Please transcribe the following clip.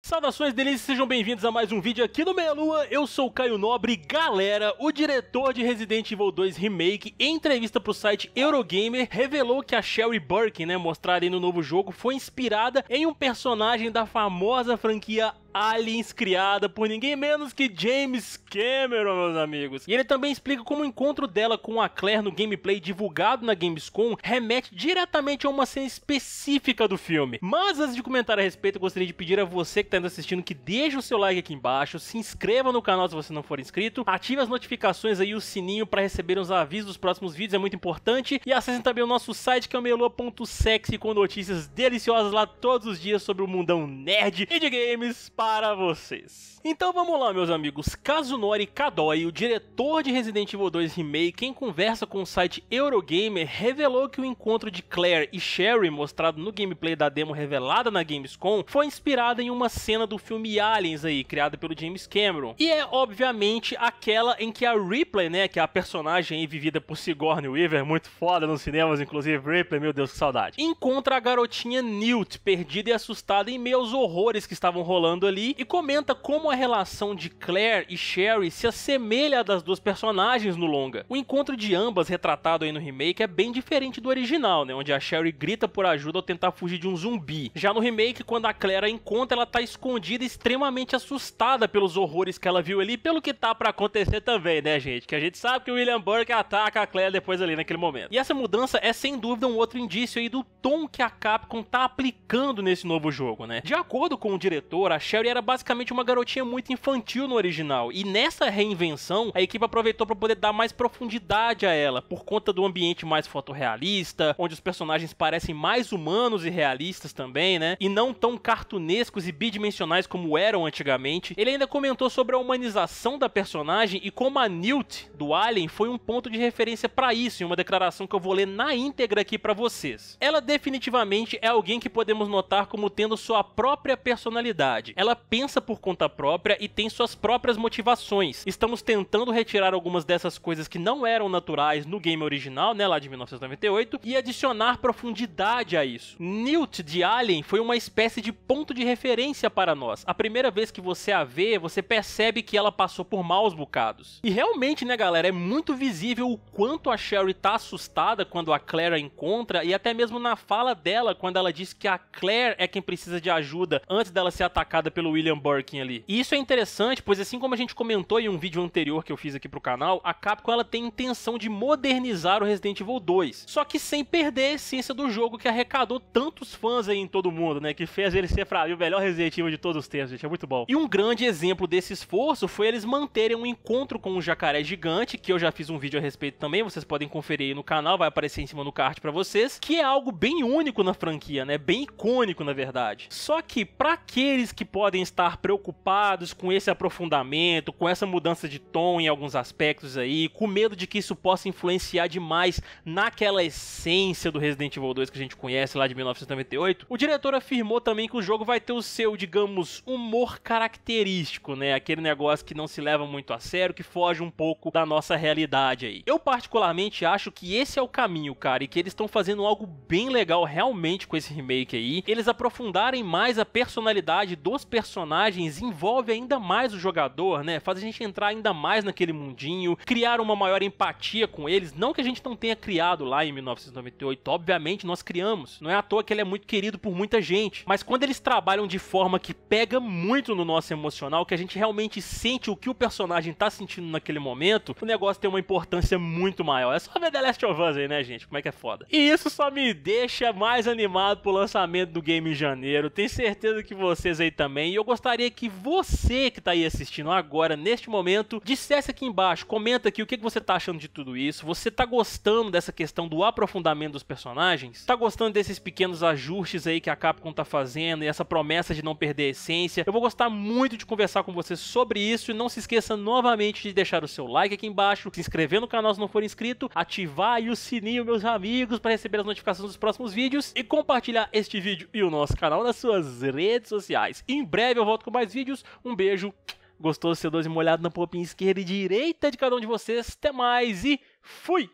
Saudações delícias, sejam bem-vindos a mais um vídeo aqui no Meia Lua, eu sou o Caio Nobre, galera, o diretor de Resident Evil 2 Remake, em entrevista pro site Eurogamer, revelou que a Sherry Birkin, né, mostrada aí no novo jogo, foi inspirada em um personagem da famosa franquia Aliens criada por ninguém menos que James Cameron, meus amigos. E ele também explica como o encontro dela com a Claire no gameplay divulgado na Gamescom remete diretamente a uma cena específica do filme. Mas antes de comentar a respeito, eu gostaria de pedir a você que está assistindo que deixe o seu like aqui embaixo, se inscreva no canal se você não for inscrito, ative as notificações aí o sininho para receber os avisos dos próximos vídeos, é muito importante. E acessem também o nosso site que é o melua.sexy com notícias deliciosas lá todos os dias sobre o mundão nerd e de games. Para para vocês. Então vamos lá, meus amigos. Kazunori Kadoi, o diretor de Resident Evil 2 Remake, em conversa com o site Eurogamer, revelou que o encontro de Claire e Sherry, mostrado no gameplay da demo revelada na Gamescom, foi inspirado em uma cena do filme Aliens aí, criada pelo James Cameron. E é, obviamente, aquela em que a Ripley, né, que é a personagem aí vivida por Sigourney Weaver, muito foda nos cinemas, inclusive, Ripley, meu Deus, que saudade, encontra a garotinha Newt, perdida e assustada em meio aos horrores que estavam rolando ali e comenta como a relação de Claire e Sherry se assemelha das duas personagens no longa. O encontro de ambas retratado aí no remake é bem diferente do original, né, onde a Sherry grita por ajuda ao tentar fugir de um zumbi. Já no remake, quando a Claire a encontra, ela tá escondida extremamente assustada pelos horrores que ela viu ali, pelo que tá para acontecer também, né, gente? Que a gente sabe que o William Burke ataca a Claire depois ali naquele momento. E essa mudança é sem dúvida um outro indício aí do tom que a Capcom tá aplicando nesse novo jogo, né? De acordo com o diretor, a Sherry Sherry era basicamente uma garotinha muito infantil no original. E nessa reinvenção, a equipe aproveitou para poder dar mais profundidade a ela, por conta do ambiente mais fotorrealista, onde os personagens parecem mais humanos e realistas também, né? E não tão cartunescos e bidimensionais como eram antigamente. Ele ainda comentou sobre a humanização da personagem e como a Newt do Alien foi um ponto de referência para isso, em uma declaração que eu vou ler na íntegra aqui para vocês. Ela definitivamente é alguém que podemos notar como tendo sua própria personalidade. Ela ela pensa por conta própria e tem suas próprias motivações. Estamos tentando retirar algumas dessas coisas que não eram naturais no game original, né, lá de 1998, e adicionar profundidade a isso. Newt de Alien foi uma espécie de ponto de referência para nós. A primeira vez que você a vê, você percebe que ela passou por maus bocados. E realmente, né, galera, é muito visível o quanto a Sherry tá assustada quando a Claire encontra e até mesmo na fala dela quando ela diz que a Claire é quem precisa de ajuda antes dela ser atacada pelo William Birkin ali. E isso é interessante, pois assim como a gente comentou em um vídeo anterior que eu fiz aqui pro canal, a Capcom ela tem intenção de modernizar o Resident Evil 2, só que sem perder a essência do jogo que arrecadou tantos fãs aí em todo mundo, né, que fez ele ser pra, o melhor Resident Evil de todos os tempos, gente, é muito bom. E um grande exemplo desse esforço foi eles manterem um encontro com um jacaré gigante, que eu já fiz um vídeo a respeito também, vocês podem conferir aí no canal, vai aparecer em cima no card para vocês, que é algo bem único na franquia, né, bem icônico na verdade. Só que para aqueles que podem podem estar preocupados com esse aprofundamento, com essa mudança de tom em alguns aspectos aí, com medo de que isso possa influenciar demais naquela essência do Resident Evil 2 que a gente conhece lá de 1998, o diretor afirmou também que o jogo vai ter o seu, digamos, humor característico, né? Aquele negócio que não se leva muito a sério, que foge um pouco da nossa realidade aí. Eu particularmente acho que esse é o caminho, cara, e que eles estão fazendo algo bem legal realmente com esse remake aí. Eles aprofundarem mais a personalidade dos personagens personagens envolve ainda mais o jogador, né? Faz a gente entrar ainda mais naquele mundinho, criar uma maior empatia com eles. Não que a gente não tenha criado lá em 1998, obviamente nós criamos. Não é à toa que ele é muito querido por muita gente. Mas quando eles trabalham de forma que pega muito no nosso emocional, que a gente realmente sente o que o personagem tá sentindo naquele momento, o negócio tem uma importância muito maior. É só ver The Last of Us aí, né, gente? Como é que é foda. E isso só me deixa mais animado pro lançamento do game em janeiro. Tenho certeza que vocês aí também também. E eu gostaria que você que está aí assistindo agora, neste momento, dissesse aqui embaixo, comenta aqui o que você está achando de tudo isso. Você está gostando dessa questão do aprofundamento dos personagens? Está gostando desses pequenos ajustes aí que a Capcom está fazendo e essa promessa de não perder a essência? Eu vou gostar muito de conversar com você sobre isso e não se esqueça novamente de deixar o seu like aqui embaixo, se inscrever no canal se não for inscrito, ativar o sininho, meus amigos, para receber as notificações dos próximos vídeos e compartilhar este vídeo e o nosso canal nas suas redes sociais. Em breve breve eu volto com mais vídeos. Um beijo, gostoso C12 molhado na popinha esquerda e direita de cada um de vocês. Até mais e fui!